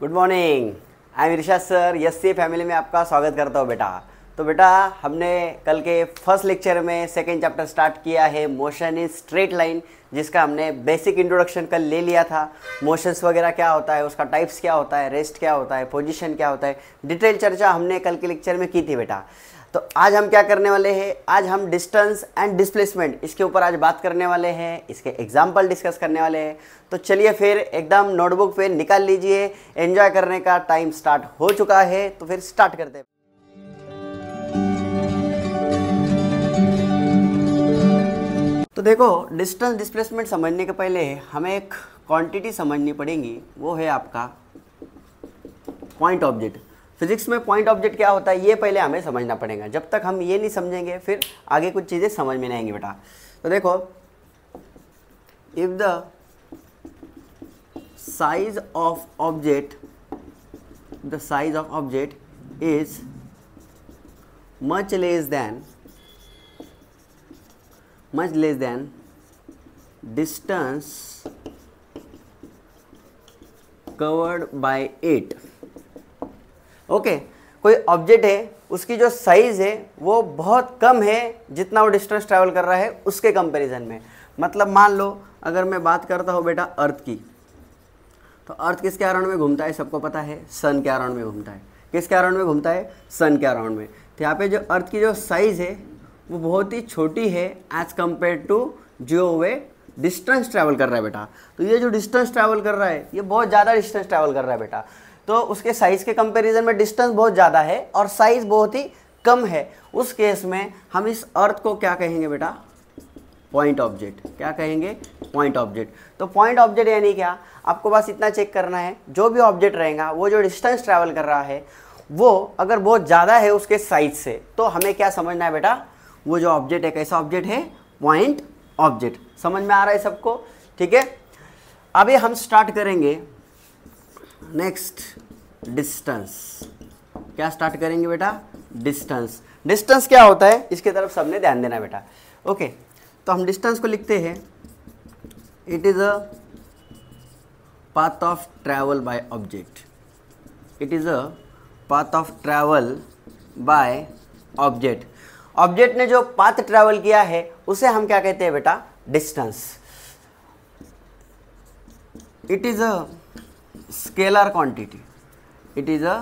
Good morning I am Risha sir yes C family में आपका स्वागत करता हूँ बेटा तो बेटा हमने कल के फर्स्ट लेक्चर में सेकेंड चैप्टर स्टार्ट किया है मोशन इन स्ट्रेट लाइन जिसका हमने बेसिक इंट्रोडक्शन कल ले लिया था मोशंस वगैरह क्या होता है उसका टाइप्स क्या होता है रेस्ट क्या होता है पोजिशन क्या होता है डिटेल चर्चा हमने कल के लेक्चर में की थी बेटा तो आज हम क्या करने वाले हैं आज हम डिस्टेंस एंड डिस्प्लेसमेंट इसके ऊपर आज बात करने वाले हैं इसके एग्जाम्पल डिस्कस करने वाले हैं तो चलिए फिर एकदम नोटबुक पे निकाल लीजिए एंजॉय करने का टाइम स्टार्ट हो चुका है तो फिर स्टार्ट करते हैं तो देखो डिस्टेंस डिस्प्लेसमेंट समझने के पहले हमें एक क्वांटिटी समझनी पड़ेगी वो है आपका पॉइंट ऑब्जेक्ट फिजिक्स में पॉइंट ऑब्जेक्ट क्या होता है ये पहले हमें समझना पड़ेगा जब तक हम ये नहीं समझेंगे फिर आगे कुछ चीज़ें समझ में नहीं आएंगी बेटा तो देखो if the size of object the size of object is much less than much less than distance covered by it okay कोई ऑब्जेक्ट है उसकी जो साइज़ है वो बहुत कम है जितना वो डिस्टेंस ट्रैवल कर रहा है उसके कंपैरिजन में मतलब मान लो अगर मैं बात करता हूँ बेटा अर्थ की तो अर्थ किसके अराउंड में घूमता है सबको पता है सन के अराउंड में घूमता है किसके अराउंड में घूमता है सन के अराउंड में तो यहाँ पे जो अर्थ की जो साइज़ है वो बहुत ही छोटी है एज कम्पेयर टू जो वे डिस्टेंस ट्रैवल कर रहा है बेटा तो ये जो डिस्टेंस ट्रैवल कर रहा है ये बहुत ज़्यादा डिस्टेंस ट्रैवल कर रहा है बेटा तो उसके साइज़ के कंपैरिजन में डिस्टेंस बहुत ज़्यादा है और साइज़ बहुत ही कम है उस केस में हम इस अर्थ को क्या कहेंगे बेटा पॉइंट ऑब्जेक्ट क्या कहेंगे पॉइंट ऑब्जेक्ट तो पॉइंट ऑब्जेक्ट यानी क्या आपको बस इतना चेक करना है जो भी ऑब्जेक्ट रहेगा वो जो डिस्टेंस ट्रैवल कर रहा है वो अगर बहुत ज़्यादा है उसके साइज से तो हमें क्या समझना है बेटा वो जो ऑब्जेक्ट है कैसा ऑब्जेक्ट है पॉइंट ऑब्जेक्ट समझ में आ रहा है सबको ठीक है अभी हम स्टार्ट करेंगे नेक्स्ट डिस्टेंस क्या स्टार्ट करेंगे बेटा डिस्टेंस डिस्टेंस क्या होता है इसके तरफ सबने ध्यान देना बेटा ओके तो हम डिस्टेंस को लिखते हैं it is a path of travel by object it is a path of travel by object object ने जो पाथ ट्रैवल किया है उसे हम क्या कहते हैं बेटा distance it is a scalar quantity it is a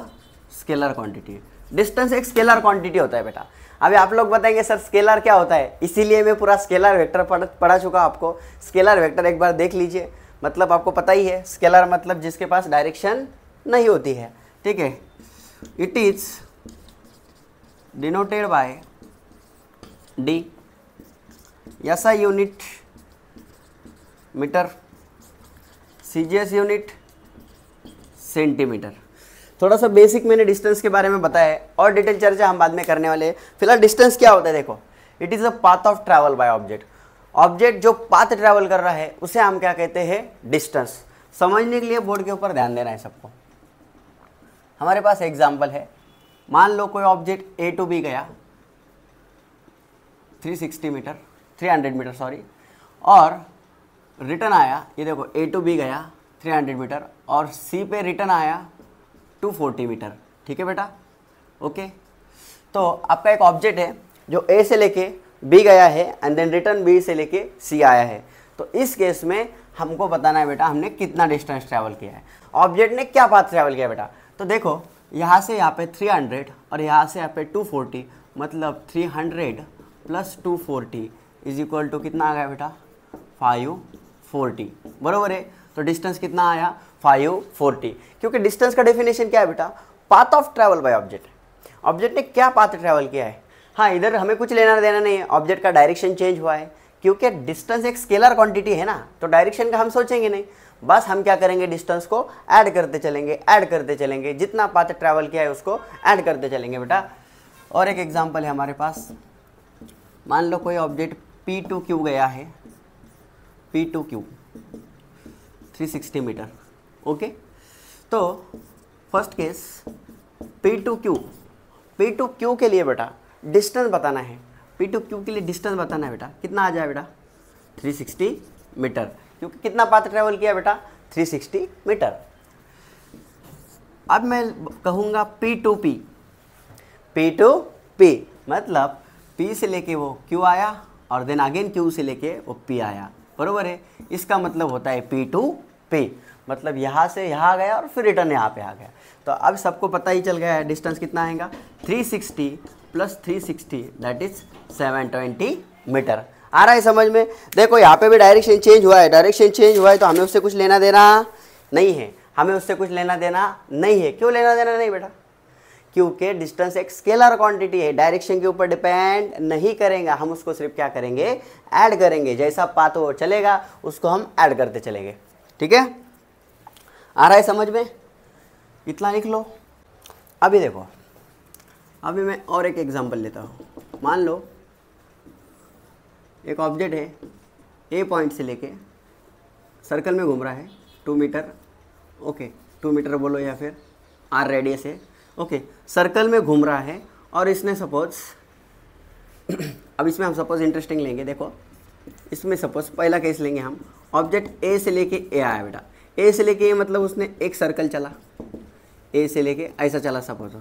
scalar quantity distance एक स्केलर क्वांटिटी होता है बेटा अभी आप लोग बताएंगे सर स्केलर क्या होता है इसीलिए मैं पूरा स्केलर वेक्टर पढ़ पढ़ा चुका आपको स्केलर वेक्टर एक बार देख लीजिए मतलब आपको पता ही है स्केलर मतलब जिसके पास डायरेक्शन नहीं होती है ठीक है it is denoted by D ऐसा unit metre C G S unit centimetre थोड़ा सा बेसिक मैंने डिस्टेंस के बारे में बताया है और डिटेल चर्चा हम बाद में करने वाले हैं फिलहाल डिस्टेंस क्या होता है देखो it is a path of travel by object object जो पाथ ट्रैवल कर रहा है उसे हम क्या कहते हैं डिस्टेंस समझने के लिए बोर्ड के ऊपर ध्यान देना है सबको हमारे पास एग्जाम्पल है मान लो कोई ऑब्जेक्ट ए टू बी गया 360 मीटर 300 मीटर सॉरी और रिटर्न आया ये देखो ए टू बी गया 300 मीटर और सी पे रिटर्न आया 240 मीटर ठीक है बेटा ओके तो आपका एक ऑब्जेक्ट है जो ए से लेके बी गया है एंड देन रिटर्न बी से लेके सी आया है तो इस केस में हमको बताना है बेटा हमने कितना डिस्टेंस ट्रैवल किया है ऑब्जेक्ट ने क्या पाथ ट्रैवल किया बेटा तो देखो यहाँ से यहाँ पे 300 और यहाँ से यहाँ पे 240 मतलब 300 plus two is equal to कितना आ गया बेटा 540 बरोबर है तो डिस्टेंस कितना आया फाइव फोर्टी क्योंकि डिस्टेंस का डेफिनेशन क्या है बेटा path of travel by object object ने क्या पाथ ट्रैवल किया है हाँ इधर हमें कुछ लेना देना नहीं है ऑब्जेक्ट का डायरेक्शन चेंज हुआ है क्योंकि डिस्टेंस एक स्केलर क्वांटिटी है ना तो डायरेक्शन का हम सोचेंगे नहीं बस हम क्या करेंगे डिस्टेंस को ऐड करते चलेंगे ऐड करते चलेंगे जितना पाथ ट्रैवल किया है उसको ऐड करते चलेंगे बेटा और एक एग्जाम्पल है हमारे पास मान लो कोई ऑब्जेक्ट पी टू क्यू गया है P to Q 360 metre okay तो first case P to Q P to Q के लिए बेटा डिस्टेंस बताना है पी टू क्यू के लिए डिस्टेंस बताना है बेटा कितना आ जाए बेटा 360 मीटर क्योंकि कितना पाथ ट्रेवल किया बेटा 360 मीटर अब मैं कहूँगा P to P P to P मतलब पी से लेके वो क्यू आया और देन अगेन क्यू से लेके वो पी आया बरोबर है इसका मतलब होता है पी टू पे मतलब यहाँ से यहाँ आ गया और फिर रिटर्न यहाँ पे आ गया तो अब सबको पता ही चल गया है डिस्टेंस कितना आएगा 360 sixty plus three sixty that is 720 metre आ रहा है समझ में देखो यहाँ पे भी डायरेक्शन चेंज हुआ है डायरेक्शन चेंज हुआ है तो हमें उससे कुछ लेना देना नहीं है हमें उससे कुछ लेना देना नहीं है क्यों लेना देना नहीं बेटा क्योंकि डिस्टेंस एक स्केलर क्वांटिटी है डायरेक्शन के ऊपर डिपेंड नहीं करेंगे हम उसको सिर्फ क्या करेंगे ऐड करेंगे जैसा पाथ वो चलेगा उसको हम ऐड करते चलेंगे ठीक है आ रहा है समझ में इतना लिख लो अभी देखो अभी मैं और एक एग्जांपल लेता हूँ मान लो एक ऑब्जेक्ट है ए पॉइंट से लेके सर्कल में घूम रहा है two metre okay two metre बोलो या फिर आर रेडियस है ओके सर्कल में घूम रहा है और इसने सपोज अब इसमें हम सपोज इंटरेस्टिंग लेंगे देखो इसमें सपोज पहला केस लेंगे हम ऑब्जेक्ट ए से लेके ए आया बेटा ए से लेके ए मतलब उसने एक सर्कल चला ए से लेके ऐसा चला सपोज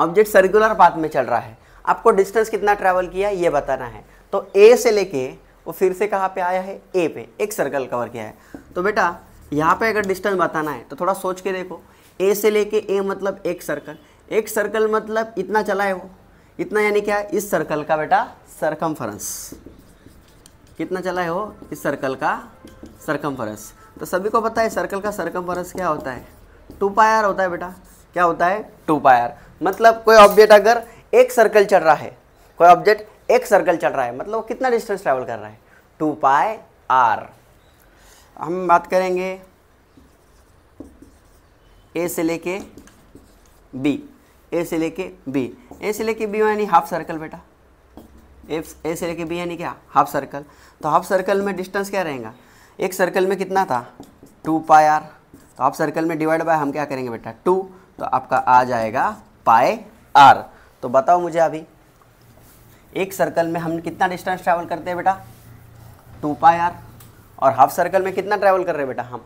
ऑब्जेक्ट सर्कुलर पाथ में चल रहा है आपको डिस्टेंस कितना ट्रैवल किया ये बताना है तो ए से लेके वो फिर से कहाँ पे आया है ए पे एक सर्कल कवर किया है तो बेटा यहाँ पे अगर डिस्टेंस बताना है तो थोड़ा सोच के देखो ए से लेके ए मतलब एक सर्कल एक सर्कल मतलब इतना चला है वो इतना यानी क्या इस सर्कल का बेटा सरकम कितना चला है वो इस सर्कल का सरकम तो सभी को पता है सर्कल का सरकम क्या होता है टू पायर होता है बेटा क्या होता है टू पायर मतलब कोई ऑब्जेक्ट अगर एक सर्कल चल रहा है कोई ऑब्जेक्ट एक सर्कल चल रहा है मतलब वो कितना डिस्टेंस ट्रैवल कर रहा है टू पाए आर हम बात करेंगे ए से लेके बी ए से लेके बी ए से लेके बी यानी हाफ सर्कल बेटा एफ ए से लेके बी यानी क्या हाफ सर्कल तो हाफ सर्कल में डिस्टेंस क्या रहेगा एक सर्कल में कितना था टू पाई आर तो हाफ सर्कल में डिवाइड बाय हम क्या करेंगे बेटा टू तो आपका आ जाएगा पाए आर तो बताओ मुझे अभी एक सर्कल में हम कितना डिस्टेंस ट्रैवल करते हैं बेटा टू पाई आर और हाफ सर्कल में कितना ट्रैवल कर रहे हैं बेटा हम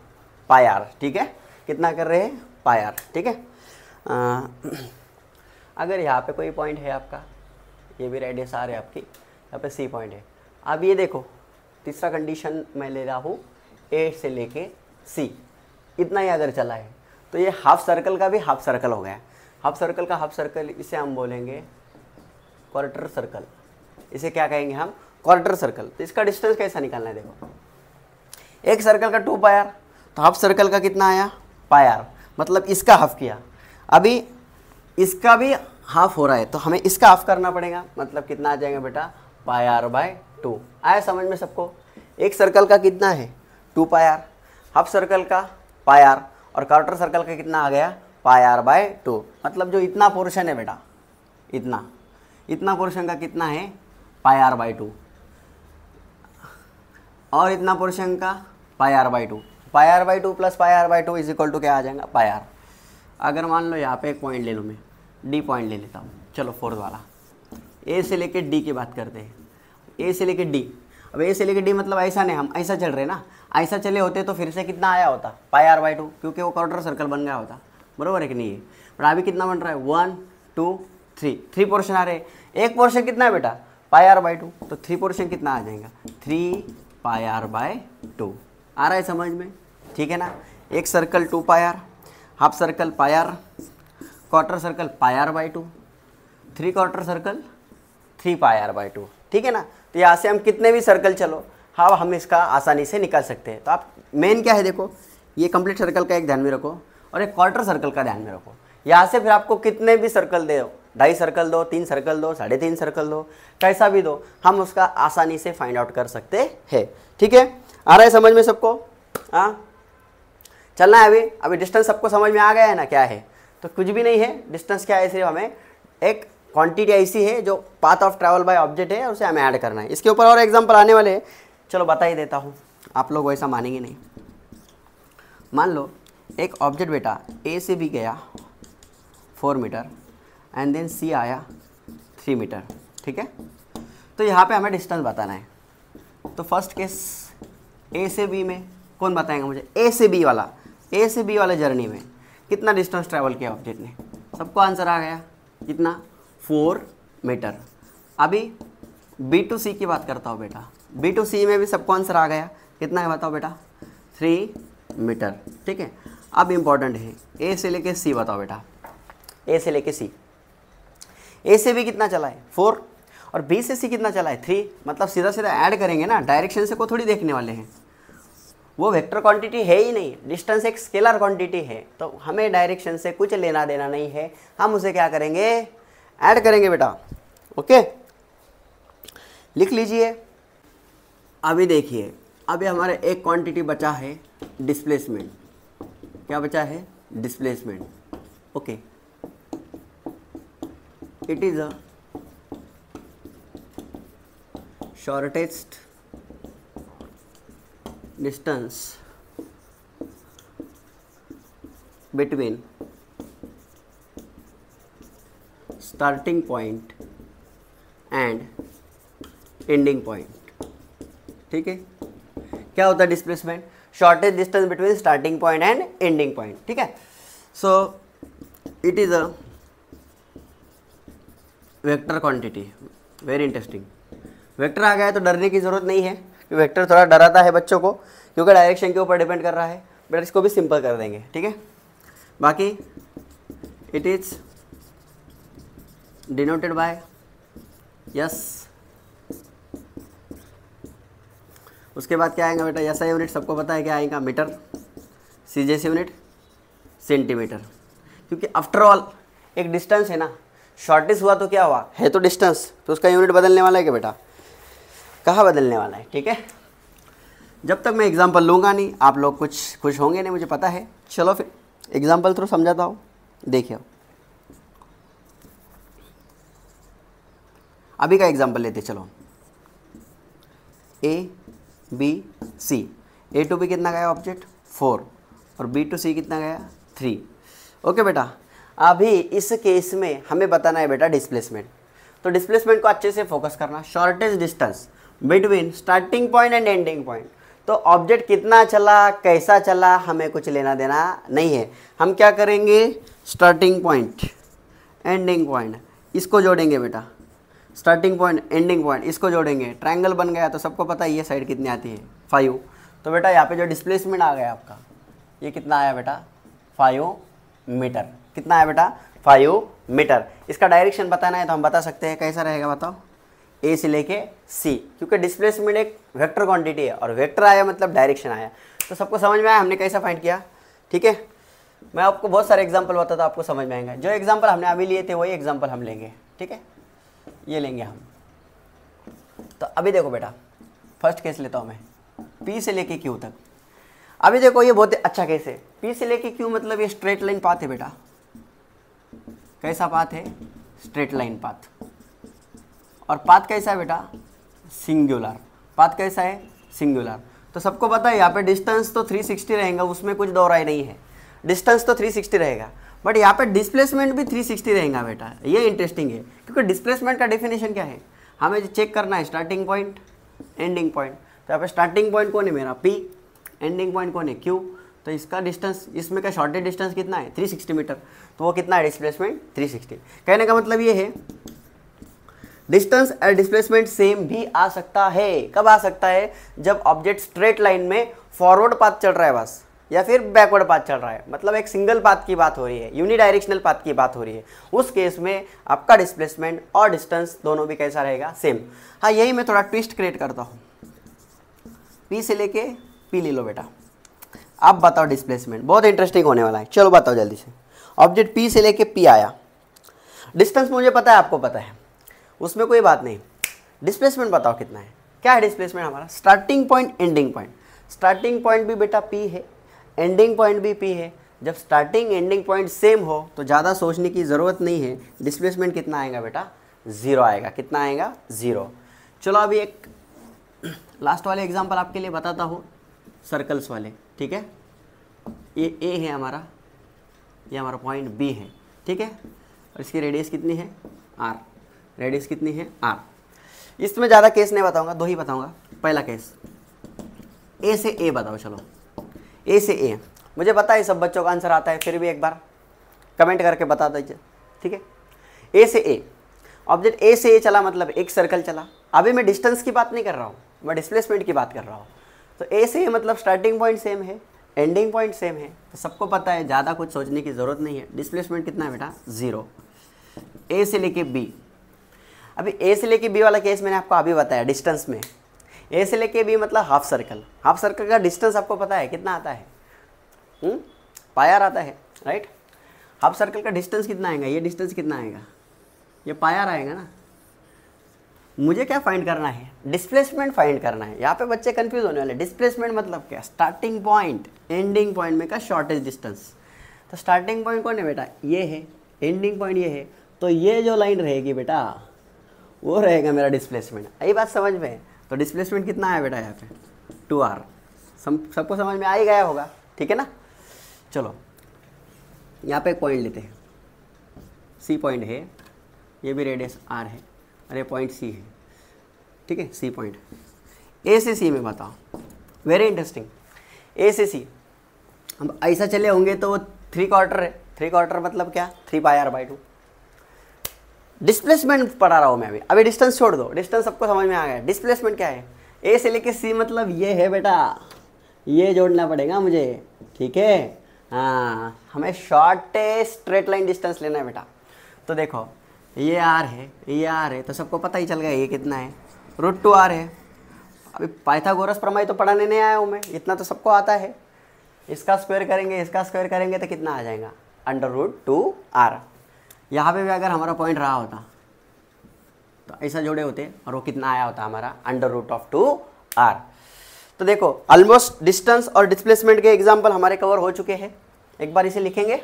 पाई आर ठीक है कितना कर रहे हैं पायर ठीक है अगर यहाँ पे कोई पॉइंट है आपका ये भी रेडियस आर है आपकी यहाँ पे सी पॉइंट है अब ये देखो तीसरा कंडीशन मैं ले रहा हूँ ए से लेके सी इतना ही अगर चला है तो ये हाफ सर्कल का भी हाफ सर्कल हो गया हाफ सर्कल का हाफ सर्कल इसे हम बोलेंगे क्वार्टर सर्कल इसे क्या कहेंगे हम क्वार्टर सर्कल तो इसका डिस्टेंस कैसा निकालना है देखो एक सर्कल का टू पायर तो हाफ सर्कल का कितना आया पायर मतलब इसका हाफ किया अभी इसका भी हाफ हो रहा है तो हमें इसका हाफ करना पड़ेगा मतलब कितना आ जाएगा बेटा पाई आर बाय टू आया समझ में सबको एक सर्कल का कितना है two pi R half circle का पाई आर और क्वार्टर सर्कल का कितना आ गया पाई आर बाय टू मतलब जो इतना पोर्शन है बेटा इतना इतना पोर्शन का कितना है पाई आर बाय टू और इतना पोर्शन का pi R by two pi R by two plus pi R by two is equal to क्या आ जाएगा पाई आर अगर मान लो यहाँ पे एक पॉइंट ले लूँ मैं डी पॉइंट ले लेता हूँ चलो फोर्थ वाला ए से लेके डी की बात करते हैं ए से लेके डी अब ए से लेके डी मतलब ऐसा नहीं हम ऐसा चल रहे ना ऐसा चले होते तो फिर से कितना आया होता पाई आर बाई टू क्योंकि वो क्वार्टर सर्कल बन गया होता बरोबर है कि नहीं है पर अभी कितना बन रहा है one two three three portion आ रहे हैं एक पोर्शन कितना है बेटा पाई आर बाई टू तो थ्री पोर्शन कितना आ जाएगा three pi R by two आ रहा है समझ में ठीक है ना एक circle two pi R half circle pi R quarter circle pi R by two three quarter circle three pi R by two ठीक है ना तो यहाँ से हम कितने भी सर्कल चलो हाँ हम इसका आसानी से निकाल सकते हैं तो आप मेन क्या है देखो ये कंप्लीट सर्कल का एक ध्यान में रखो और एक क्वार्टर सर्कल का ध्यान में रखो यहाँ से फिर आपको कितने भी सर्कल दे दो ढाई सर्कल दो तीन सर्कल दो साढ़े तीन सर्कल दो कैसा भी दो हम उसका आसानी से फाइंड आउट कर सकते हैं ठीक है आ रहा है समझ में सबको हाँ चलना है अभी अभी डिस्टेंस सबको समझ में आ गया है ना क्या है तो कुछ भी नहीं है डिस्टेंस क्या है सिर्फ हमें एक क्वांटिटी ऐसी है जो path of travel by object है उसे हमें ऐड करना है इसके ऊपर और एग्जाम्पल आने वाले हैं चलो बता ही देता हूँ आप लोग वैसा मानेंगे नहीं मान लो एक ऑब्जेक्ट बेटा ए से भी गया four metre and then C आया थ्री मीटर ठीक है तो यहाँ पे हमें डिस्टेंस बताना है तो फर्स्ट केस ए से बी में कौन बताएगा मुझे ए से बी वाला ए से बी वाले जर्नी में कितना डिस्टेंस ट्रैवल किया ऑब्जेक्ट ने सबको आंसर आ गया कितना फोर मीटर अभी बी टू सी की बात करता हूँ बेटा बी टू सी में भी सबको आंसर आ गया कितना है बताओ बेटा थ्री मीटर ठीक है अब इम्पॉर्टेंट है ए से लेके सी बताओ बेटा ए से लेके सी ए से भी कितना चला है फोर और बी से सी कितना चला है थ्री मतलब सीधा सीधा ऐड करेंगे ना डायरेक्शन से को थोड़ी देखने वाले हैं वो वेक्टर क्वांटिटी है ही नहीं डिस्टेंस एक स्केलर क्वांटिटी है तो हमें डायरेक्शन से कुछ लेना देना नहीं है हम उसे क्या करेंगे ऐड करेंगे बेटा ओके लिख लीजिए अभी देखिए अभी हमारे एक क्वांटिटी बचा है डिस्प्लेसमेंट क्या बचा है displacement okay it is a shortest distance between starting point and ending point ठीक है क्या होता है displacement shortest distance between starting point and ending point ठीक है so it is a vector quantity very interesting vector आ गया तो डरने की ज़रूरत नहीं है वेक्टर थोड़ा डराता है बच्चों को क्योंकि डायरेक्शन के ऊपर डिपेंड कर रहा है बट इसको भी सिंपल कर देंगे ठीक है बाकी it is denoted by yes उसके बाद क्या आएगा बेटा ऐसा यूनिट सबको पता है क्या आएगा मीटर सी जैसे यूनिट सेंटीमीटर क्योंकि आफ्टर ऑल एक डिस्टेंस है ना शॉर्टेज हुआ तो क्या हुआ है तो डिस्टेंस तो उसका यूनिट बदलने वाला है क्या बेटा कहाँ बदलने वाला है ठीक है जब तक मैं एग्ज़ाम्पल लूँगा नहीं आप लोग कुछ खुश होंगे नहीं मुझे पता है चलो फिर एग्ज़ाम्पल थ्रू समझाता हूँ देखिए अभी का एग्ज़ाम्पल लेते चलो A B C A to B कितना गया ऑब्जेक्ट फोर और बी टू सी कितना गया थ्री ओके बेटा अभी इस केस में हमें बताना है बेटा डिस्प्लेसमेंट तो डिस्प्लेसमेंट को अच्छे से फोकस करना shortest distance between starting point and ending point तो ऑब्जेक्ट कितना चला कैसा चला हमें कुछ लेना देना नहीं है हम क्या करेंगे स्टार्टिंग पॉइंट एंडिंग पॉइंट इसको जोड़ेंगे बेटा स्टार्टिंग पॉइंट एंडिंग पॉइंट इसको जोड़ेंगे ट्रायंगल बन गया तो सबको पता है ये साइड कितनी आती है फाइव तो बेटा यहाँ पे जो डिस्प्लेसमेंट आ गया आपका ये कितना आया बेटा फाइव मीटर कितना आया बेटा फाइव मीटर इसका डायरेक्शन बताना है तो हम बता सकते हैं कैसा रहेगा बताओ ए से लेके सी क्योंकि डिस्प्लेसमेंट एक वेक्टर क्वांटिटी है और वेक्टर आया मतलब डायरेक्शन आया तो सबको समझ में आया हमने कैसा फाइंड किया ठीक है मैं आपको बहुत सारे एग्जाम्पल बताता आपको समझ में आएंगे जो एग्जाम्पल हमने अभी लिए थे वही एग्जाम्पल हम लेंगे ठीक है ये लेंगे हम तो अभी देखो बेटा फर्स्ट केस लेता हूँ मैं पी से लेके क्यू तक अभी देखो ये बहुत अच्छा केस है पी से लेके क्यू मतलब ये स्ट्रेट लाइन पाथ है बेटा कैसा पाथ है स्ट्रेट लाइन पाथ और पाथ कैसा है बेटा सिंगुलर पाथ कैसा है सिंगुलर तो सबको पता है यहाँ पे डिस्टेंस तो 360 रहेगा उसमें कुछ दोहराई नहीं है डिस्टेंस तो 360 रहेगा बट यहाँ पे डिस्प्लेसमेंट भी 360 रहेगा बेटा ये इंटरेस्टिंग है क्योंकि डिस्प्लेसमेंट का डेफिनेशन क्या है हमें चेक करना है स्टार्टिंग पॉइंट एंडिंग पॉइंट तो यहाँ पे स्टार्टिंग पॉइंट कौन है मेरा पी एंडिंग पॉइंट कौन है क्यू तो इसका डिस्टेंस इसमें का शॉर्टेड डिस्टेंस कितना है 360 मीटर तो वो कितना है डिस्प्लेसमेंट 360 कहने का मतलब ये है डिस्टेंस एंड डिस्प्लेसमेंट सेम भी आ सकता है कब आ सकता है जब ऑब्जेक्ट स्ट्रेट लाइन में फॉरवर्ड पाथ चल रहा है बस या फिर बैकवर्ड पाथ चल रहा है मतलब एक सिंगल पाथ की बात हो रही है यूनिडायरेक्शनल पाथ की बात हो रही है उस केस में आपका डिस्प्लेसमेंट और डिस्टेंस दोनों भी कैसा रहेगा सेम हाँ यही मैं थोड़ा ट्विस्ट क्रिएट करता हूँ पी से लेके पी ले लो बेटा अब बताओ डिस्प्लेसमेंट बहुत इंटरेस्टिंग होने वाला है चलो बताओ जल्दी से ऑब्जेक्ट पी से लेके पी आया डिस्टेंस मुझे पता है आपको पता है उसमें कोई बात नहीं डिस्प्लेसमेंट बताओ कितना है क्या है डिस्प्लेसमेंट हमारा starting point ending point starting point भी बेटा पी है एंडिंग पॉइंट भी पी है जब स्टार्टिंग एंडिंग पॉइंट सेम हो तो ज़्यादा सोचने की ज़रूरत नहीं है डिस्प्लेसमेंट कितना आएगा बेटा ज़ीरो आएगा कितना आएगा ज़ीरो चलो अभी एक लास्ट वाले एग्जाम्पल आपके लिए बताता हूँ सर्कल्स वाले ठीक है ये ए है हमारा ये हमारा पॉइंट बी है ठीक है और इसकी रेडियस कितनी है आर रेडियस कितनी है आर इसमें ज़्यादा केस नहीं बताऊंगा दो ही बताऊंगा पहला केस ए से ए बताओ चलो ए से ए मुझे पता है सब बच्चों का आंसर आता है फिर भी एक बार कमेंट करके बता दीजिए ठीक है ए से ए ऑब्जेक्ट ए से ए चला मतलब एक सर्कल चला अभी मैं डिस्टेंस की बात नहीं कर रहा हूँ मैं डिस्प्लेसमेंट की बात कर रहा हूँ तो ए से ए मतलब स्टार्टिंग पॉइंट सेम है एंडिंग पॉइंट सेम है तो सबको पता है ज़्यादा कुछ सोचने की ज़रूरत नहीं है डिस्प्लेसमेंट कितना है बेटा ज़ीरो ए से लेके बी अभी ए से लेके बी वाला केस मैंने आपको अभी बताया डिस्टेंस में ए से लेके बी मतलब हाफ सर्कल हाफ सर्कल का डिस्टेंस आपको पता है कितना आता है हम्म? पायर आता है राइट हाफ सर्कल का डिस्टेंस कितना आएगा ये डिस्टेंस कितना आएगा ये पायर आएगा ना मुझे क्या फाइंड करना है डिस्प्लेसमेंट फाइंड करना है यहाँ पे बच्चे कंफ्यूज होने वाले डिस्प्लेसमेंट मतलब क्या स्टार्टिंग पॉइंट एंडिंग पॉइंट में का शॉर्टेज डिस्टेंस तो स्टार्टिंग पॉइंट कौन है बेटा ये है एंडिंग पॉइंट ये है तो ये जो लाइन रहेगी बेटा वो रहेगा मेरा डिस्प्लेसमेंट यही बात समझ में तो डिस्प्लेसमेंट कितना आया बेटा यहाँ पे टू आर सबको समझ में आ ही गया होगा ठीक है ना चलो यहाँ पे एक पॉइंट लेते हैं सी पॉइंट है ये भी रेडियस आर है और ये पॉइंट सी है ठीक है सी पॉइंट ए से सी में बताओ वेरी इंटरेस्टिंग ए से सी हम ऐसा चले होंगे तो थ्री क्वार्टर है थ्री क्वार्टर मतलब क्या three by r by two displacement पढ़ा रहा हूँ मैं अभी अभी डिस्टेंस छोड़ दो डिस्टेंस सबको समझ में आ गया डिस्प्लेसमेंट क्या है ए से लेके सी मतलब ये है बेटा ये जोड़ना पड़ेगा मुझे ठीक है हाँ हमें शॉर्टेस्ट स्ट्रेट लाइन डिस्टेंस लेना है बेटा तो देखो ये आर है ये आर है तो सबको पता ही चल गया ये कितना है रूट टू आर है अभी पाइथागोरस प्रमेय तो पढ़ाने नहीं आया हूँ मैं इतना तो सबको आता है इसका स्क्वायर करेंगे इसका स्क्वायर करेंगे तो कितना आ जाएगा अंडर रूट टू आर यहाँ पे भी अगर हमारा पॉइंट रहा होता तो ऐसा जोड़े होते और वो कितना आया होता हमारा under root of two r तो देखो ऑलमोस्ट डिस्टेंस और डिस्प्लेसमेंट के एग्जाम्पल हमारे कवर हो चुके हैं एक बार इसे लिखेंगे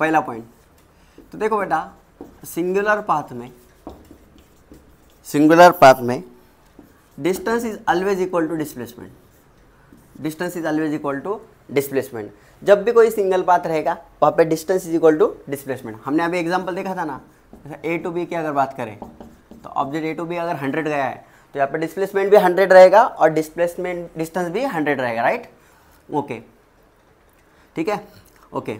पहला पॉइंट तो देखो बेटा सिंगुलर पाथ में सिंगुलर पाथ में distance is always equal to displacement distance is always equal to displacement जब भी कोई सिंगल पाथ रहेगा वहाँ पे distance is equal to displacement हमने अभी एग्जाम्पल देखा था ना ए टू बी की अगर बात करें तो ऑब्जेक्ट ए टू बी अगर हंड्रेड गया है तो यहाँ पे डिस्प्लेसमेंट भी हंड्रेड रहेगा और डिस्प्लेसमेंट डिस्टेंस भी हंड्रेड रहेगा राइट ओके ठीक है ओके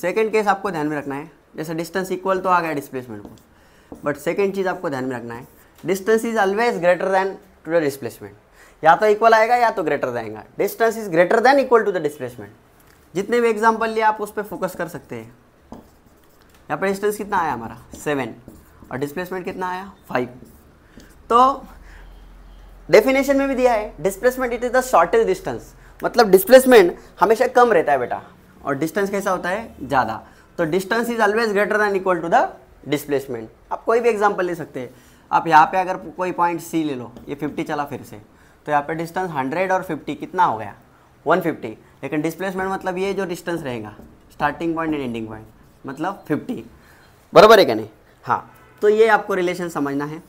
सेकेंड केस आपको ध्यान में रखना है जैसे डिस्टेंस इक्वल तो आ गया डिस्प्लेसमेंट को बट सेकेंड चीज़ आपको ध्यान में रखना है distance is always greater than to the displacement या तो इक्वल आएगा या तो ग्रेटर आएगा distance is greater than equal to the displacement जितने भी एग्जाम्पल लिए आप उस पर फोकस कर सकते हैं यहाँ पर डिस्टेंस कितना आया हमारा सेवन और डिस्प्लेसमेंट कितना आया फाइव तो डेफिनेशन में भी दिया है displacement it is the shortest distance मतलब डिस्प्लेसमेंट हमेशा कम रहता है बेटा और डिस्टेंस कैसा होता है ज़्यादा तो distance is always greater than equal to the displacement आप कोई भी एग्जाम्पल ले सकते हैं आप यहाँ पे अगर कोई पॉइंट सी ले लो ये 50 चला फिर से तो यहाँ पे डिस्टेंस 100 और 50 कितना हो गया 150 लेकिन डिस्प्लेसमेंट मतलब ये जो डिस्टेंस रहेगा starting point and ending point मतलब 50 बराबर है क्या नहीं हाँ तो ये आपको रिलेशन समझना है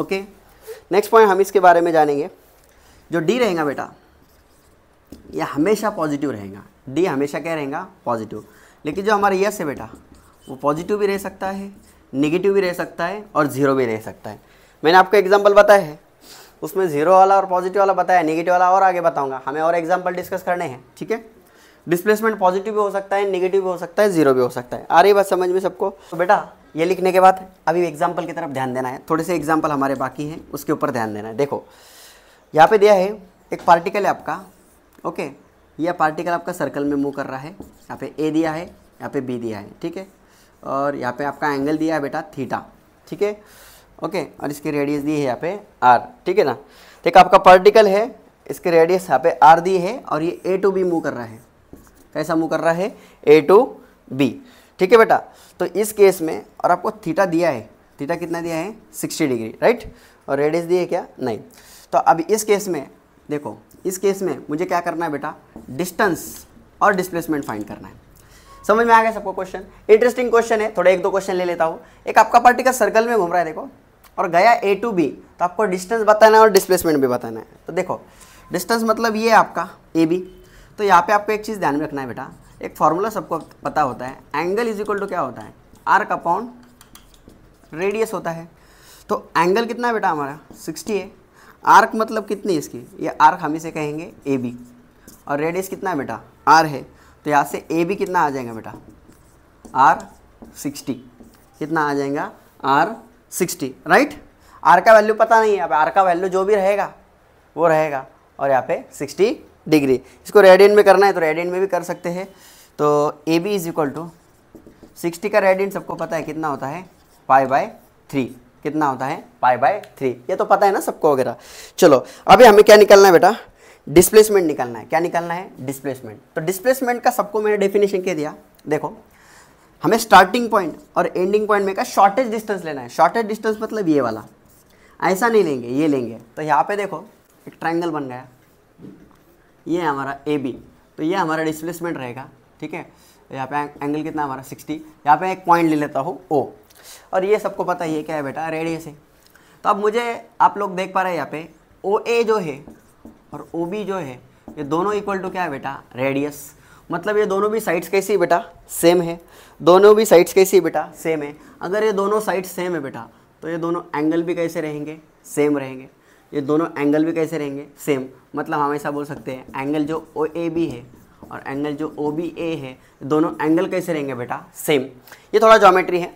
ओके नेक्स्ट पॉइंट हम इसके बारे में जानेंगे जो डी रहेगा बेटा ये हमेशा पॉजिटिव रहेगा डी हमेशा क्या रहेगा पॉजिटिव लेकिन जो हमारा यस है बेटा वो पॉजिटिव भी रह सकता है निगेटिव भी रह सकता है और ज़ीरो भी रह सकता है मैंने आपको एग्जाम्पल बताया है उसमें जीरो वाला और पॉजिटिव वाला बताया निगेटिव वाला और आगे बताऊंगा हमें और एग्जाम्पल डिस्कस करने हैं ठीक है डिस्प्लेसमेंट पॉजिटिव भी हो सकता है निगेटिव भी हो सकता है जीरो भी हो सकता है आ रही बात समझ में सबको तो बेटा ये लिखने के बाद अभी एग्जाम्पल की तरफ ध्यान देना है थोड़े से एग्जाम्पल हमारे बाकी हैं उसके ऊपर ध्यान देना है देखो यहाँ पे दिया है एक पार्टिकल है आपका ओके यह पार्टिकल आपका सर्कल में मूव कर रहा है यहाँ पे ए दिया है यहाँ पे बी दिया है ठीक है और यहाँ पे आपका एंगल दिया है बेटा थीटा ठीक है ओके और इसकी रेडियस दी है यहाँ पे आर ठीक है ना तो एक आपका पार्टिकल है इसके रेडियस यहाँ पे आर दी है और ये ए टू बी मूव कर रहा है कैसा मूव कर रहा है ए टू बी ठीक है बेटा तो इस केस में और आपको थीटा दिया है थीटा कितना दिया है सिक्सटी डिग्री राइट और रेडियस दी है क्या नहीं तो अब इस केस में देखो इस केस में मुझे क्या करना है बेटा डिस्टेंस और डिस्प्लेसमेंट फाइंड करना है समझ में आ गया सबको क्वेश्चन इंटरेस्टिंग क्वेश्चन है थोड़ा एक दो क्वेश्चन ले लेता हूँ एक आपका पार्टिकल सर्कल में घूम रहा है देखो और गया ए टू बी तो आपको डिस्टेंस बताना है और डिस्प्लेसमेंट भी बताना है तो देखो डिस्टेंस मतलब ये आपका ए बी तो यहाँ पे आपको एक चीज़ ध्यान में रखना है बेटा एक फार्मूला सबको पता होता है एंगल इज इक्वल टू क्या होता है आर का रेडियस होता है तो एंगल कितना है बेटा हमारा सिक्सटी है आर्क मतलब कितनी इसकी ये आर्क हम इसे कहेंगे ए बी और रेडियस कितना है बेटा आर है तो यहाँ से ए बी कितना आ जाएगा बेटा आर सिक्सटी कितना आ जाएगा आर सिक्सटी राइट आर का वैल्यू पता नहीं है अब आर का वैल्यू जो भी रहेगा वो रहेगा और यहाँ पे सिक्सटी डिग्री इसको रेडियन में करना है तो रेडियन में भी कर सकते हैं तो A B is equal to sixty का रेडियन सबको पता है कितना होता है पाई बाय थ्री कितना होता है पाई बाय थ्री ये तो पता है ना सबको वगैरह चलो अभी हमें क्या निकलना है बेटा डिस्प्लेसमेंट निकालना है क्या निकालना है डिस्प्लेसमेंट तो डिस्प्लेसमेंट का सबको मैंने डेफिनेशन के दिया देखो हमें स्टार्टिंग पॉइंट और एंडिंग पॉइंट में का शॉर्टेज डिस्टेंस लेना है शॉर्टेज डिस्टेंस मतलब ये वाला ऐसा नहीं लेंगे ये लेंगे तो यहाँ पे देखो एक ट्रायंगल बन गया ये हमारा ए बी तो ये हमारा डिस्प्लेसमेंट रहेगा ठीक है तो यहाँ पे एंगल कितना हमारा 60 यहाँ पे एक पॉइंट ले लेता हूँ ओ और ये सबको पता ये क्या है बेटा रेडियस है तो अब मुझे आप लोग देख पा रहे हैं यहाँ पे ओ ए जो है और ओ बी जो है ये दोनों इक्वल टू क्या है बेटा रेडियस मतलब ये दोनों भी साइड्स कैसी है बेटा सेम है दोनों भी साइड्स कैसी है बेटा सेम है अगर ये दोनों साइड्स सेम है बेटा तो ये दोनों एंगल भी कैसे रहेंगे सेम रहेंगे ये दोनों एंगल भी कैसे रहेंगे सेम मतलब हमेशा बोल सकते हैं एंगल जो ओ ए बी है और एंगल जो ओ बी ए है दोनों एंगल कैसे रहेंगे बेटा सेम ये थोड़ा जोमेट्री है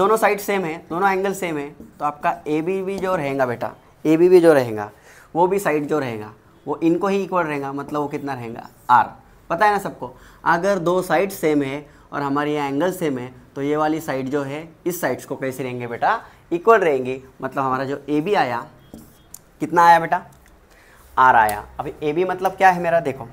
दोनों साइड सेम है दोनों एंगल सेम है तो आपका ए बी भी जो रहेगा बेटा ए बी भी जो रहेगा वो भी साइड जो रहेगा वो इनको ही इक्वल रहेगा मतलब वो कितना रहेगा आर पता है ना सबको अगर दो साइड सेम है और हमारे यहाँ एंगल सेम है तो ये वाली साइड जो है इस साइड्स को कैसे रहेंगे बेटा इक्वल रहेंगे मतलब हमारा जो ए बी आया कितना आया बेटा आर आया अब ए बी मतलब क्या है मेरा देखो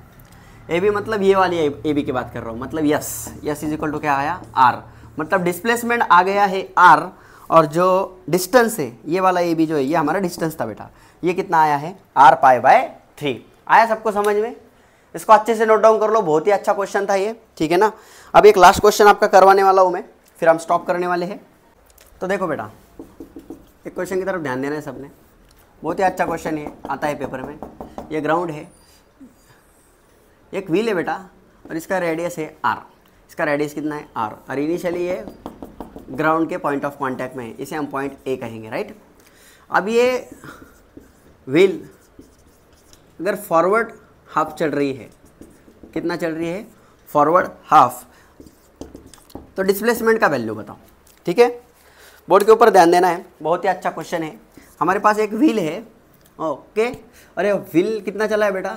ए बी मतलब ये वाली ए बी की बात कर रहा हूँ मतलब yes yes is equal to क्या आया आर मतलब डिस्प्लेसमेंट आ गया है आर और जो डिस्टेंस है ये वाला ए बी जो है ये हमारा डिस्टेंस था बेटा ये कितना आया है आर पाए बाय थ्री आया सबको समझ में इसको अच्छे से नोट डाउन कर लो बहुत ही अच्छा क्वेश्चन था ये ठीक है ना अब एक लास्ट क्वेश्चन आपका करवाने वाला हूँ मैं फिर हम स्टॉप करने वाले हैं तो देखो बेटा एक क्वेश्चन की तरफ ध्यान देना है सबने बहुत ही अच्छा क्वेश्चन है आता है पेपर में ये ग्राउंड है एक व्हील है बेटा और इसका रेडियस है आर इसका रेडियस कितना है आर और इनिशियली ये ग्राउंड के पॉइंट ऑफ कॉन्टैक्ट में है इसे हम पॉइंट ए कहेंगे राइट अब ये व्हील अगर फॉरवर्ड हाफ चल रही है कितना चल रही है फॉरवर्ड हाफ तो डिस्प्लेसमेंट का वैल्यू बताओ ठीक है बोर्ड के ऊपर ध्यान देना है बहुत ही अच्छा क्वेश्चन है हमारे पास एक व्हील है ओके अरे व्हील कितना चला है बेटा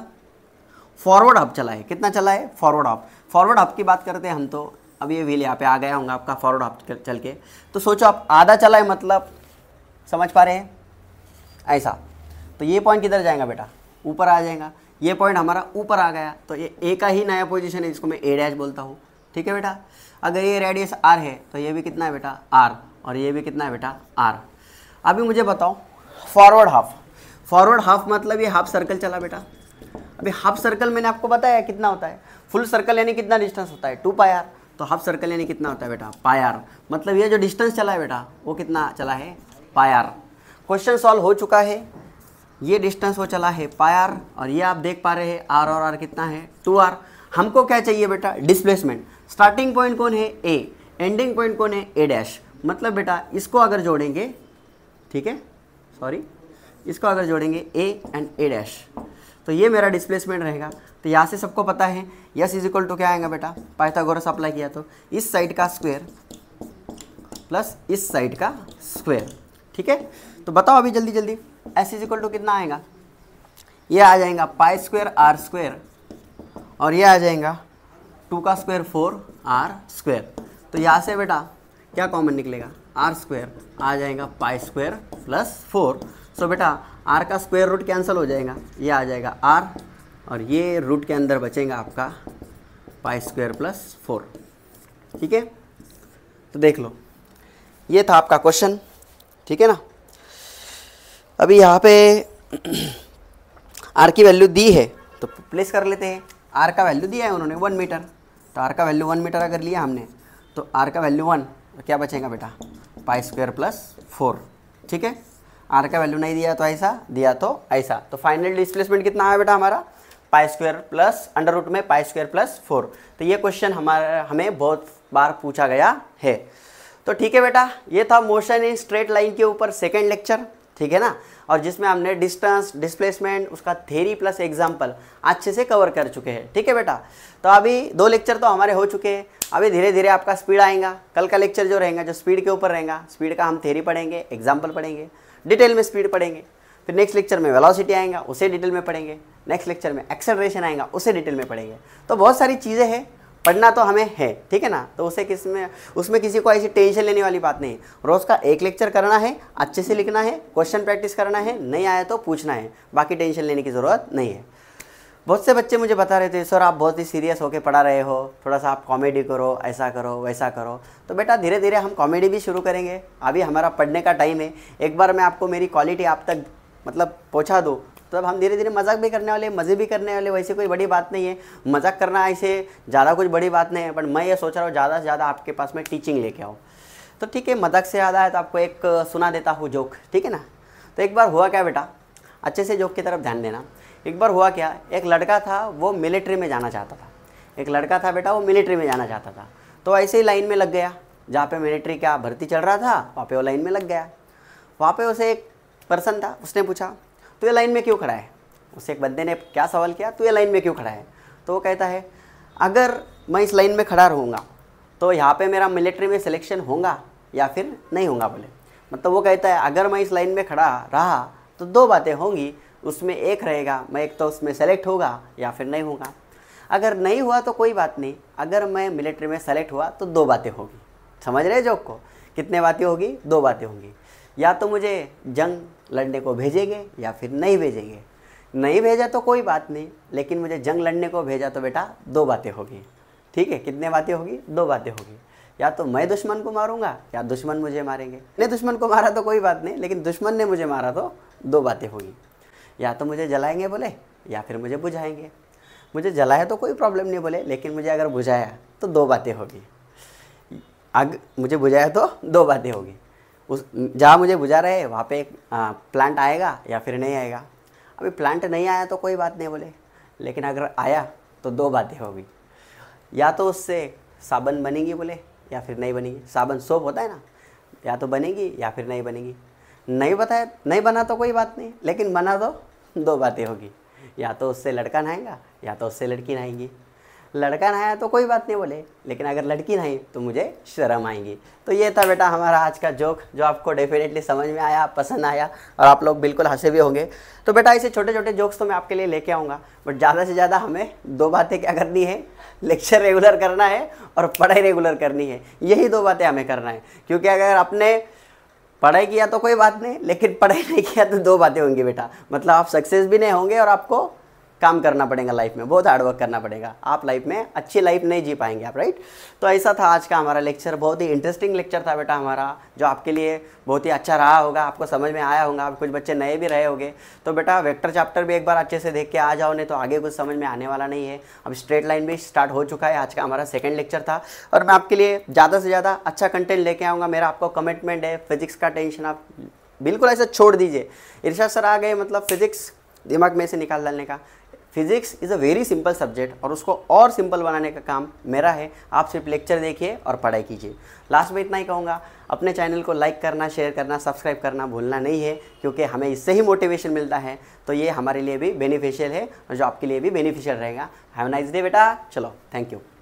फॉरवर्ड हाफ चला है कितना चला है फॉरवर्ड हाफ फॉरवर्ड हाफ की बात करते हैं हम तो अब ये व्हील यहाँ पे आ गया होंगे आपका फॉरवर्ड हाफ चल के तो सोचो आप आधा चला है मतलब समझ पा रहे हैं ऐसा तो ये पॉइंट किधर जाएगा बेटा ऊपर आ जाएगा ये पॉइंट हमारा ऊपर आ गया तो ये ए का ही नया पोजिशन है जिसको मैं ए डैश बोलता हूँ ठीक है बेटा अगर ये रेडियस आर है तो ये भी कितना है बेटा आर और ये भी कितना है बेटा आर अभी मुझे बताओ फॉरवर्ड हाफ फॉरवर्ड हाफ मतलब ये हाफ सर्कल चला बेटा अभी हाफ सर्कल मैंने आपको बताया कितना होता है फुल सर्कल यानी कितना डिस्टेंस होता है टू पाई आर तो हाफ सर्कल यानी कितना होता है बेटा पाई आर मतलब ये जो डिस्टेंस चला है बेटा वो कितना चला है पाई आर क्वेश्चन सॉल्व हो चुका है ये डिस्टेंस वो चला है पाई आर और ये आप देख पा रहे हैं आर और आर कितना है टू आर हमको क्या चाहिए बेटा डिस्प्लेसमेंट स्टार्टिंग पॉइंट कौन है ए एंडिंग पॉइंट कौन है ए डैश मतलब बेटा इसको अगर जोड़ेंगे ठीक है सॉरी इसको अगर जोड़ेंगे ए एंड ए डैश तो ये मेरा डिस्प्लेसमेंट रहेगा तो यहाँ से सबको पता है यस इज इक्वल टू क्या आएगा बेटा पाइथागोरस अप्लाई किया तो इस साइड का स्क्वेयर प्लस इस साइड का स्क्वेयर ठीक है तो बताओ अभी जल्दी जल्दी एस इज इक्वल टू कितना आएगा ये आ जाएगा पाई स्क्वेयर आर स्क्वेयर और ये आ जाएगा टू का स्क्वायर फोर आर स्क्वेयर तो यहाँ से बेटा क्या कॉमन निकलेगा आर स्क्वायर आ जाएगा pi square plus four so बेटा आर का स्क्वायर रूट कैंसिल हो जाएगा ये आ जाएगा आर और ये रूट के अंदर बचेगा आपका पाई स्क्वायर प्लस फोर ठीक है तो देख लो ये था आपका क्वेश्चन ठीक है ना अभी यहाँ पे आर की वैल्यू दी है तो प्लेस कर लेते हैं आर का वैल्यू दिया है उन्होंने वन मीटर तो आर का वैल्यू वन मीटर अगर लिया हमने तो आर का वैल्यू वन तो क्या बचेगा बेटा पाई स्क्वायर प्लस फोर ठीक है आर का वैल्यू नहीं दिया तो ऐसा दिया तो ऐसा तो फाइनल डिस्प्लेसमेंट कितना आया बेटा हमारा pi square plus under root में पाई स्क्वायर प्लस फोर तो ये क्वेश्चन हमारा हमें बहुत बार पूछा गया है तो ठीक है बेटा ये था मोशन इन स्ट्रेट लाइन के ऊपर सेकेंड लेक्चर ठीक है ना और जिसमें हमने डिस्टेंस डिस्प्लेसमेंट उसका थेरी प्लस एग्जाम्पल अच्छे से कवर कर चुके हैं ठीक है बेटा तो अभी दो लेक्चर तो हमारे हो चुके हैं अभी धीरे धीरे आपका स्पीड आएगा कल का लेक्चर जो रहेगा जो स्पीड के ऊपर रहेगा स्पीड का हम थेरी पढ़ेंगे एग्जाम्पल पढ़ेंगे डिटेल में स्पीड पढ़ेंगे फिर नेक्स्ट लेक्चर में वेलोसिटी आएगा उसे डिटेल में पढ़ेंगे नेक्स्ट लेक्चर में एक्सेलरेशन आएगा उसे डिटेल में पढ़ेंगे तो बहुत सारी चीज़ें हैं पढ़ना तो हमें है ठीक है ना तो उसे किस में उसमें किसी को ऐसी टेंशन लेने वाली बात नहीं है रोज़ का एक लेक्चर करना है अच्छे से लिखना है क्वेश्चन प्रैक्टिस करना है नहीं आया तो पूछना है बाकी टेंशन लेने की ज़रूरत नहीं है बहुत से बच्चे मुझे बता रहे थे सर आप बहुत ही सीरियस होकर पढ़ा रहे हो थोड़ा सा आप कॉमेडी करो ऐसा करो वैसा करो तो बेटा धीरे धीरे हम कॉमेडी भी शुरू करेंगे अभी हमारा पढ़ने का टाइम है एक बार मैं आपको मेरी क्वालिटी आप तक मतलब पहुँचा दूँ तो अब हम धीरे धीरे मजाक भी करने वाले मज़े भी करने वाले वैसे कोई बड़ी बात नहीं है मजाक करना ऐसे ज़्यादा कुछ बड़ी बात नहीं है बट मैं ये सोच रहा हूँ ज़्यादा से ज़्यादा आपके पास में टीचिंग लेके आओ तो ठीक है मजाक से ज़्यादा आया तो आपको एक सुना देता हूँ जोक ठीक है ना तो एक बार हुआ क्या बेटा अच्छे से जोक की तरफ ध्यान देना एक बार हुआ क्या एक लड़का था वो मिलिट्री में जाना चाहता था एक लड़का था बेटा वो मिलिट्री में जाना चाहता था तो ऐसे ही लाइन में लग गया जहाँ पे मिलिट्री का भर्ती चल रहा था वहाँ पे वो लाइन में लग गया वहाँ पे उसे एक पर्सन था उसने पूछा तो ये लाइन में क्यों खड़ा है उसे एक बंदे ने क्या सवाल किया तो ये लाइन में क्यों खड़ा है तो वो कहता है अगर मैं इस लाइन में खड़ा रहूँगा तो यहाँ पर मेरा मिलिट्री में सिलेक्शन होगा या फिर नहीं होगा बोले मतलब वो कहता है अगर मैं इस लाइन में खड़ा रहा तो दो बातें होंगी उसमें एक रहेगा मैं एक तो उसमें सेलेक्ट होगा या फिर नहीं होगा अगर नहीं हुआ तो कोई बात नहीं अगर मैं मिलिट्री में सेलेक्ट हुआ तो दो बातें होगी समझ रहे जॉक को कितने बातें होगी दो बातें होंगी या तो मुझे जंग लड़ने को भेजेंगे या फिर नहीं भेजेंगे नहीं भेजा तो कोई बात नहीं लेकिन मुझे जंग लड़ने को भेजा तो बेटा दो बातें होगी ठीक है कितने बातें होगी दो बातें होगी या तो मैं दुश्मन को मारूंगा या दुश्मन मुझे मारेंगे नहीं दुश्मन को मारा तो कोई बात नहीं लेकिन दुश्मन ने मुझे मारा तो दो बातें होगी या तो मुझे जलाएंगे बोले या फिर मुझे बुझाएंगे मुझे जलाया तो कोई प्रॉब्लम नहीं बोले लेकिन मुझे अगर बुझाया तो दो बातें होगी अग मुझे बुझाया तो दो बातें होगी उस जहाँ मुझे बुझा रहे वहाँ पे एक प्लांट आएगा या फिर नहीं आएगा अभी प्लांट नहीं आया तो कोई बात नहीं बोले लेकिन अगर आया तो दो बातें होगी या तो उससे साबन बनेगी बोले या फिर नहीं बनेगी साबन सोप होता है ना या तो बनेगी या फिर नहीं बनेगी नहीं बताया नहीं बना तो कोई बात नहीं लेकिन बना तो दो बातें होगी या तो उससे लड़का नहाएगा या तो उससे लड़की नहाएगी लड़का आया तो कोई बात नहीं बोले लेकिन अगर लड़की नहीं तो मुझे शर्म आएंगी तो ये था बेटा हमारा आज का जोक जो आपको डेफिनेटली समझ में आया पसंद आया और आप लोग बिल्कुल हंसे भी होंगे तो बेटा ऐसे छोटे छोटे जोक्स तो मैं आपके लिए लेके आऊँगा बट ज़्यादा से ज़्यादा हमें दो बातें क्या करनी है लेक्चर रेगुलर करना है और पढ़ाई रेगुलर करनी है यही दो बातें हमें करना है क्योंकि अगर अपने पढ़ाई किया तो कोई बात नहीं लेकिन पढ़ाई नहीं किया तो दो बातें होंगी बेटा मतलब आप सक्सेस भी नहीं होंगे और आपको काम करना पड़ेगा लाइफ में बहुत हार्डवर्क करना पड़ेगा आप लाइफ में अच्छी लाइफ नहीं जी पाएंगे आप राइट तो ऐसा था आज का हमारा लेक्चर बहुत ही इंटरेस्टिंग लेक्चर था बेटा हमारा जो आपके लिए बहुत ही अच्छा रहा होगा आपको समझ में आया होगा आप कुछ बच्चे नए भी रहे होंगे तो बेटा वेक्टर चैप्टर भी एक बार अच्छे से देख के आ जाओ नहीं तो आगे कुछ समझ में आने वाला नहीं है अब स्ट्रेट लाइन भी स्टार्ट हो चुका है आज का हमारा सेकेंड लेक्चर था और मैं आपके लिए ज़्यादा से ज़्यादा अच्छा कंटेंट लेके आऊँगा मेरा आपको कमिटमेंट है फिजिक्स का टेंशन आप बिल्कुल ऐसा छोड़ दीजिए इर्षा सर आ गए मतलब फिजिक्स दिमाग में से निकाल डालने का physics is a very simple subject और उसको और सिंपल बनाने का काम मेरा है आप सिर्फ लेक्चर देखिए और पढ़ाई कीजिए लास्ट में इतना ही कहूँगा अपने चैनल को लाइक करना शेयर करना सब्सक्राइब करना भूलना नहीं है क्योंकि हमें इससे ही मोटिवेशन मिलता है तो ये हमारे लिए भी बेनिफिशियल है और जो आपके लिए भी बेनिफिशियल रहेगा हैव नाइस डे बेटा चलो थैंक यू